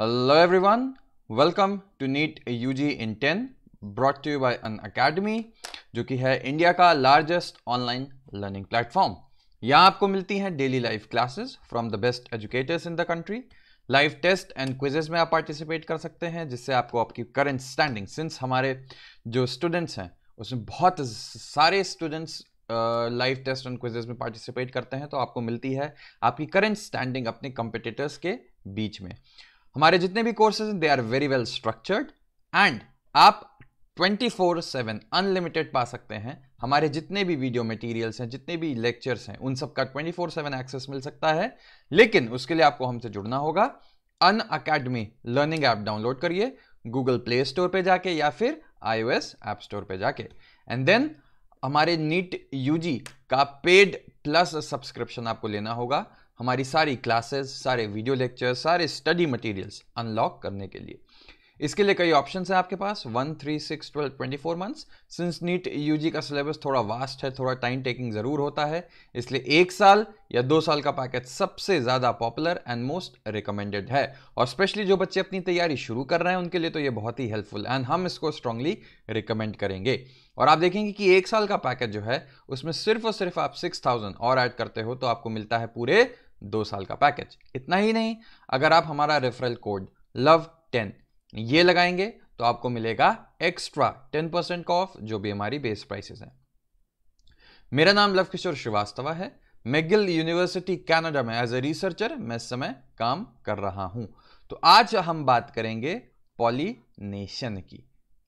Hello everyone, welcome to NEET UG in 10 brought to you by an academy जो कि है India का largest online learning platform यहाँ आपको मिलती हैं daily live classes from the best educators in the country live test and quizzes में आप पार्टिसिपेट कर सकते हैं जिससे आपको आपकी करंट स्टैंडिंग सिंस हमारे जो स्टूडेंट्स हैं उसमें बहुत सारे students live test and quizzes में पार्टिसिपेट करते हैं तो आपको मिलती है आपकी करेंट स्टैंडिंग अपने कंपिटिटर्स के बीच में हमारे जितने भी कोर्सेज हैं they are very well structured and आप 24/7 अनलिमिटेड पा सकते हैं हमारे जितने भी वीडियो मटेरियल्स हैं जितने भी लेक्चर्स हैं उन सबका 24/7 एक्सेस मिल सकता है लेकिन उसके लिए आपको हमसे जुड़ना होगा Unacademy learning app download करिए गूगल प्ले स्टोर पे जाके या फिर एस ऐप स्टोर पर जाके एंड देन हमारे नीट यू का पेड प्लस सब्सक्रिप्शन आपको लेना होगा हमारी सारी क्लासेस सारे वीडियो लेक्चर सारे स्टडी मटेरियल्स अनलॉक करने के लिए इसके लिए कई ऑप्शंस हैं आपके पास one three six twelve twenty four months since NEET UG का सिलेबस थोड़ा वास्ट है थोड़ा टाइम टेकिंग ज़रूर होता है इसलिए एक साल या दो साल का पैकेज सबसे ज़्यादा पॉपुलर एंड मोस्ट रिकमेंडेड है और स्पेशली जो बच्चे अपनी तैयारी शुरू कर रहे हैं उनके लिए तो ये बहुत ही हेल्पफुल एंड हम इसको स्ट्रांगली रिकमेंड करेंगे और आप देखेंगे कि एक साल का पैकेज जो है उसमें सिर्फ और सिर्फ आप सिक्स थाउजेंड और ऐड करते हो तो आपको मिलता है पूरे दो साल का पैकेज इतना ही नहीं अगर आप हमारा रेफरल कोड लव टेन ये लगाएंगे तो आपको मिलेगा एक्स्ट्रा टेन परसेंट का ऑफ जो भी हमारी बेस प्राइसेस हैं मेरा नाम लव किशोर श्रीवास्तव है मैगिल यूनिवर्सिटी कनाडा में एज ए रिसर्चर मैं इस समय काम कर रहा हूं तो आज हम बात करेंगे पॉलीनेशन की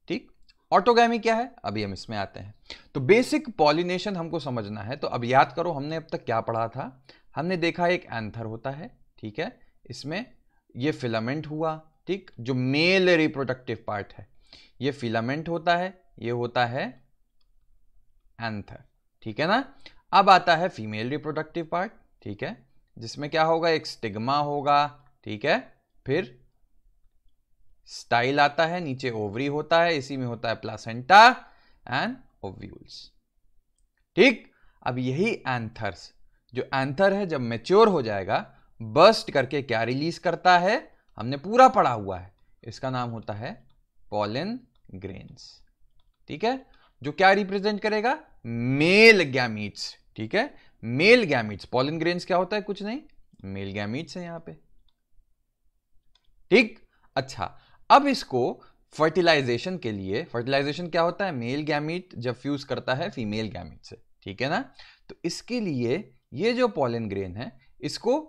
ठीक ऑटोगैमी क्या है अभी हम इसमें आते हैं तो बेसिक पॉलिनेशन हमको समझना है तो अब याद करो हमने अब तक क्या पढ़ा था हमने देखा एक एंथर होता है ठीक है इसमें ये फिलामेंट हुआ ठीक जो मेल रिप्रोडक्टिव पार्ट है ये फिलामेंट होता है ये होता है एंथर ठीक है ना अब आता है फीमेल रिप्रोडक्टिव पार्ट ठीक है जिसमें क्या होगा एक स्टिग्मा होगा ठीक है फिर स्टाइल आता है नीचे ओवरी होता है इसी में होता है प्लासेंटा एंड ओव्यूल्स ठीक अब यही एंथर्स जो एंथर है जब मेच्योर हो जाएगा बस्ट करके क्या रिलीज करता है हमने पूरा पढ़ा हुआ है इसका नाम होता है पॉलिन ग्रेन्स ठीक है जो क्या रिप्रेजेंट करेगा मेल गैमिट्स ठीक है मेल गैमिट्स पॉलिन ग्रेन्स क्या होता है कुछ नहीं मेल गैमिट्स है यहां पे ठीक अच्छा अब इसको फर्टिलाइजेशन के लिए फर्टिलाइजेशन क्या होता है मेल गैमिट जब फ्यूज करता है फीमेल गैमिट से ठीक है ना तो इसके लिए ये जो पॉलन ग्रेन है इसको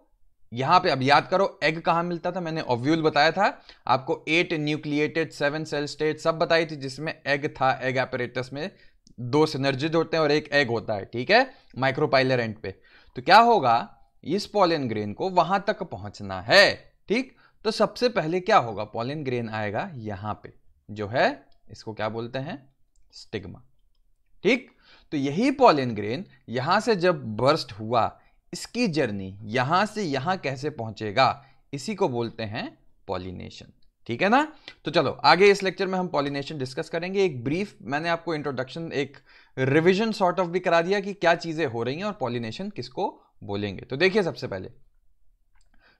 यहां पे अब याद करो एग कहां मिलता था मैंने ओव्यूल बताया था आपको eight nucleated seven cell state सब बताई थी जिसमें एग था एग एपरेटस में दो सिनर्जिड होते हैं और एक एग होता है ठीक है माइक्रोपाइलर एंड पे तो क्या होगा इस पॉलन ग्रेन को वहां तक पहुंचना है ठीक तो सबसे पहले क्या होगा पॉलन ग्रेन आएगा यहां पे जो है इसको क्या बोलते हैं स्टिग्मा ठीक तो यही पॉलिन ग्रेन यहां से जब बर्स्ट हुआ इसकी जर्नी यहां से यहां कैसे पहुंचेगा इसी को बोलते हैं पॉलिनेशन ठीक है ना तो चलो आगे इस लेक्चर में हम पॉलिनेशन डिस्कस करेंगे एक ब्रीफ मैंने आपको इंट्रोडक्शन एक रिविजन सॉर्ट ऑफ भी करा दिया कि क्या चीज़ें हो रही हैं और पॉलिनेशन किसको बोलेंगे तो देखिए सबसे पहले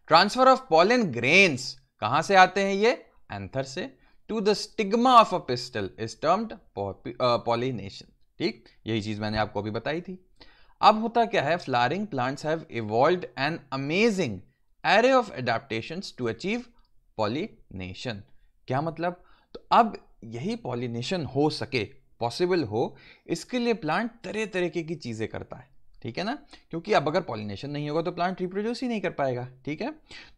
ट्रांसफर ऑफ पॉलिन ग्रेन्स कहां से आते हैं ये एंथर से to the stigma of a pistil is termed pollination ठीक यही चीज मैंने आपको अभी बताई थी अब होता क्या है flowering plants have evolve an amazing array of adaptation to achieve pollination क्या मतलब तो अब यही पॉलीनेशन हो सके पॉसिबल हो इसके लिए प्लांट तरह तरह की चीज़ें करता है ठीक है ना क्योंकि अब अगर पॉलिनेशन नहीं होगा तो प्लांट रिप्रोड्यूस ही नहीं कर पाएगा ठीक है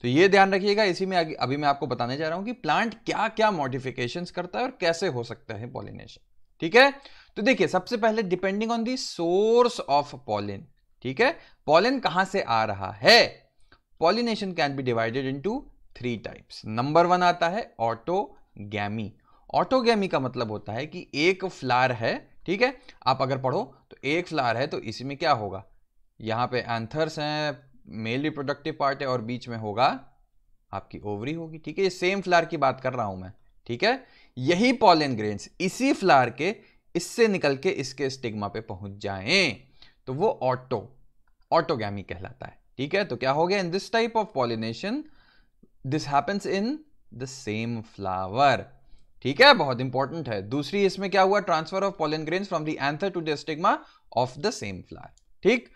तो ये ध्यान रखिएगा इसी में अभी मैं आपको बताने जा रहा हूं कि प्लांट क्या क्या मॉडिफिकेशंस करता है और कैसे हो सकता है पॉलिनेशन ठीक है तो देखिए सबसे पहले depending on the source of pollen ठीक है पॉलिन कहां से आ रहा है pollination can be divided into three types number one आता है ऑटोगैमी ऑटोगैमी का मतलब होता है कि एक फ्लार है ठीक है आप अगर पढ़ो तो एक फ्लार है तो इसमें क्या होगा यहां पे एंथर्स हैं मेल रिप्रोडक्टिव पार्ट है और बीच में होगा आपकी ओवरी होगी ठीक है ये सेम फ्लार की बात कर रहा हूं मैं ठीक है यही पॉलिन ग्रेन्स इसी फ्लार के इससे निकल के इसके स्टिग्मा पे पहुंच जाएं तो वो ऑटो ऑटोगैमी कहलाता है ठीक है तो क्या हो गया in this type of pollination this happens in the same flower ठीक है बहुत इंपॉर्टेंट है दूसरी इसमें क्या हुआ transfer of pollen grain from the anther to the stigma of the same flower ठीक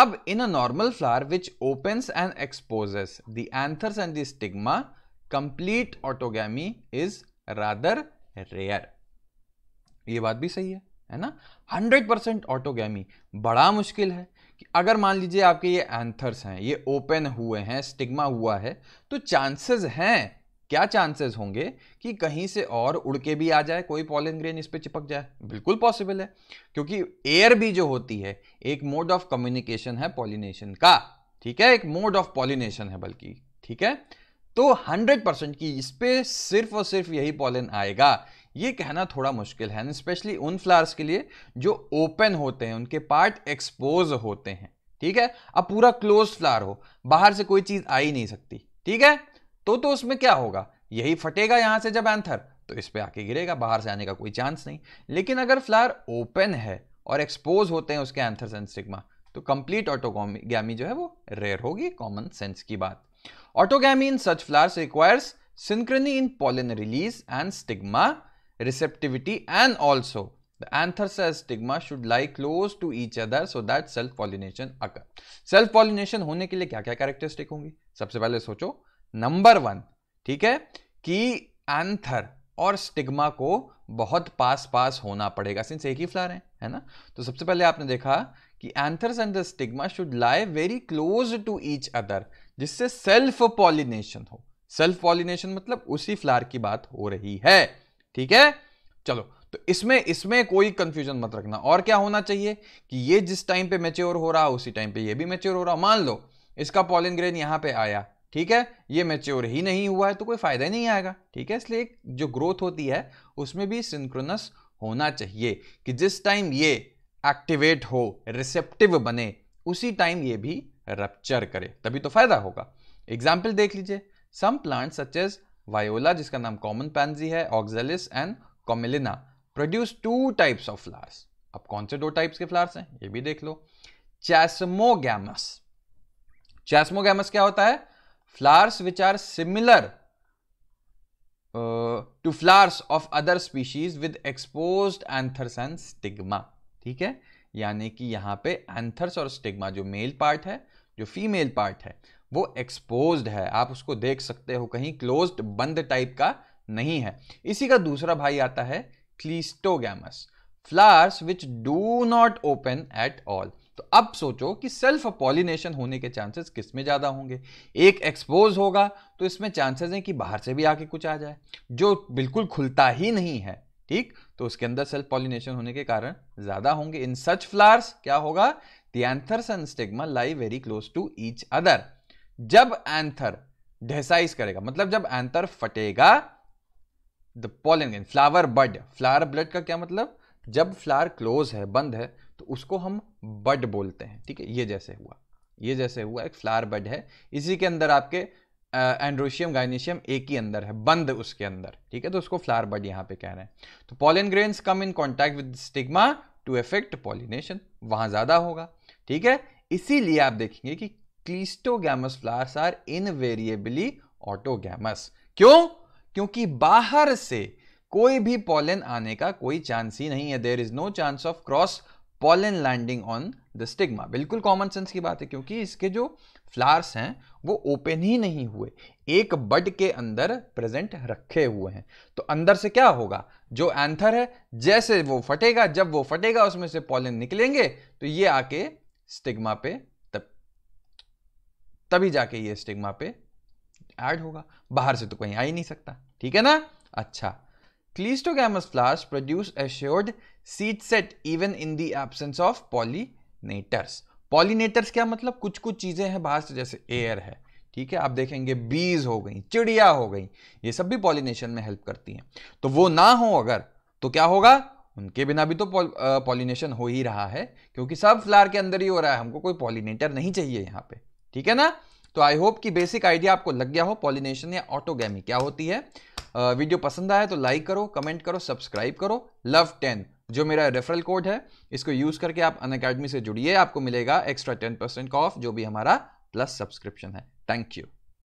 अब in a normal flower which opens and exposes the anthers and the stigma rare ये बात भी सही है है ना 100% परसेंट ऑटोगैमी बड़ा मुश्किल है कि अगर मान लीजिए आपके ये एंथर्स हैं ये ओपन हुए हैं स्टिग्मा हुआ है तो चांसेस हैं क्या चांसेस होंगे कि कहीं से और उड़ के भी आ जाए कोई पॉलिन ग्रेन इस पर चिपक जाए बिल्कुल पॉसिबल है क्योंकि एयर भी जो होती है एक मोड ऑफ कम्युनिकेशन है पॉलिनेशन का ठीक है एक मोड ऑफ पॉलिनेशन है बल्कि ठीक है तो 100 परसेंट की इस पर सिर्फ और सिर्फ यही पॉलिन आएगा ये कहना थोड़ा मुश्किल है स्पेशली उन फ्लावर्स के लिए जो ओपन होते हैं उनके पार्ट एक्सपोज होते हैं ठीक है अब पूरा क्लोज फ्लावर हो बाहर से कोई चीज आ ही नहीं सकती ठीक है तो तो उसमें क्या होगा यही फटेगा यहां से जब एंथर तो इस पर आके गिरेगा बाहर से आने का कोई चांस नहीं लेकिन अगर फ्लावर ओपन है और एक्सपोज होते हैं उसके एंथर एंड स्टिग्मा तो कंप्लीट ऑटोगी जो है वो रेयर होगी कॉमन सेंस की बात autogamy in such flowers requires synchrony in pollen release and stigma receptivity and also the anthers and stigma should lie close to each other so that self pollination occur. Self pollination होने के लिए क्या क्या characteristic होंगी सबसे पहले सोचो number one ठीक है कि एंथर और स्टिग्मा को बहुत पास पास होना पड़ेगा सिंस एक ही फ्लावर है है ना तो सबसे पहले आपने देखा कि anthers and the stigma should lie very close to each other जिससे सेल्फ पॉलिनेशन हो सेल्फ पॉलिनेशन मतलब उसी फ्लावर की बात हो रही है ठीक है चलो तो इसमें इसमें कोई कंफ्यूजन मत रखना और क्या होना चाहिए कि ये जिस टाइम पे मेच्योर हो रहा है उसी टाइम पे ये भी मेच्योर हो रहा मान लो इसका पॉलिन ग्रेन यहां पे आया ठीक है ये मेच्योर ही नहीं हुआ है तो कोई फायदा ही नहीं आएगा ठीक है इसलिए जो ग्रोथ होती है उसमें भी सिंक्रोनस होना चाहिए कि जिस टाइम ये एक्टिवेट हो रिसेप्टिव बने उसी टाइम ये भी रप्चर करे तभी तो फायदा होगा एग्जाम्पल देख लीजिए some plant such as Viola जिसका नाम कॉमन पैंजी है Oxalis and Commelina produce two types of flowers अब कौन से दो टाइप्स के फ्लावर्स हैं ये भी देख लो चैसमोगैमस चैसमोगैमस क्या होता है flowers which are similar to flowers of other species with expose anthers and stigma ठीक है यानी कि यहां पे एंथर्स और स्टिग्मा जो मेल पार्ट है जो फीमेल पार्ट है वो एक्सपोज है आप उसको देख सकते हो कहीं क्लोज बंद टाइप का नहीं है इसी का दूसरा भाई आता है cleistogamous flowers which do not open at all तो अब सोचो कि सेल्फ पॉलिनेशन होने के चांसेस किस में ज़्यादा होंगे एक एक्सपोज होगा तो इसमें चांसेस हैं कि बाहर से भी आके कुछ आ जाए जो बिल्कुल खुलता ही नहीं है ठीक तो उसके अंदर सेल्फ पॉलिनेशन होने के कारण ज़्यादा होंगे इन सच फ्लावर्स क्या होगा the anthers and stigma lie very close to each other जब एंथर डेसाइज करेगा मतलब जब एंथर फटेगा the pollen flower bud flower bud का क्या मतलब जब फ्लावर क्लोज है बंद है तो उसको हम बड बोलते हैं ठीक है ये जैसे हुआ ये जैसे हुआ एक फ्लावर बड है इसी के अंदर आपके एंड्रोशियम गाइनेशियम एक ही अंदर है बंद उसके अंदर ठीक है तो उसको फ्लावर बड यहां पे कह रहे हैं तो pollen grains come in contact with stigma to effect pollination वहां ज़्यादा होगा ठीक है इसीलिए आप देखेंगे कि cleistogamous flowers are invariably autogamous क्यों क्योंकि बाहर से कोई भी पॉलन आने का कोई चांस ही नहीं है there is no chance of cross pollen landing on the stigma बिल्कुल कॉमन सेंस की बात है क्योंकि इसके जो फ्लावर्स हैं वो ओपन ही नहीं हुए एक बड के अंदर प्रेजेंट रखे हुए हैं तो अंदर से क्या होगा जो एंथर है जैसे वो फटेगा जब वो फटेगा उसमें से पॉलन निकलेंगे तो ये आके स्टिग्मा पे तभी जाके ये स्टिग्मा पे ऐड होगा बाहर से तो कहीं आ ही नहीं सकता ठीक है ना अच्छा cleistogamous flowers produce assured seed set even in the absence of pollinators pollinators क्या मतलब कुछ कुछ चीजें हैं बाहर से जैसे एयर है ठीक है आप देखेंगे बीज हो गई चिड़िया हो गई ये सब भी पॉलिनेशन में हेल्प करती हैं तो वो ना हो अगर तो क्या होगा उनके बिना भी तो पॉलिनेशन हो ही रहा है क्योंकि सब फ्लावर के अंदर ही हो रहा है हमको कोई पॉलिनेटर नहीं चाहिए यहाँ पे ठीक है ना तो आई होप कि बेसिक आइडिया आपको लग गया हो पॉलिनेशन या ऑटोगैमी क्या होती है आ, वीडियो पसंद आया तो लाइक करो कमेंट करो सब्सक्राइब करो लव टेन जो मेरा रेफरल कोड है इसको यूज करके आप अन अकेडमी से जुड़िए आपको मिलेगा एक्स्ट्रा टेन परसेंट ऑफ जो भी हमारा प्लस सब्सक्रिप्शन है थैंक यू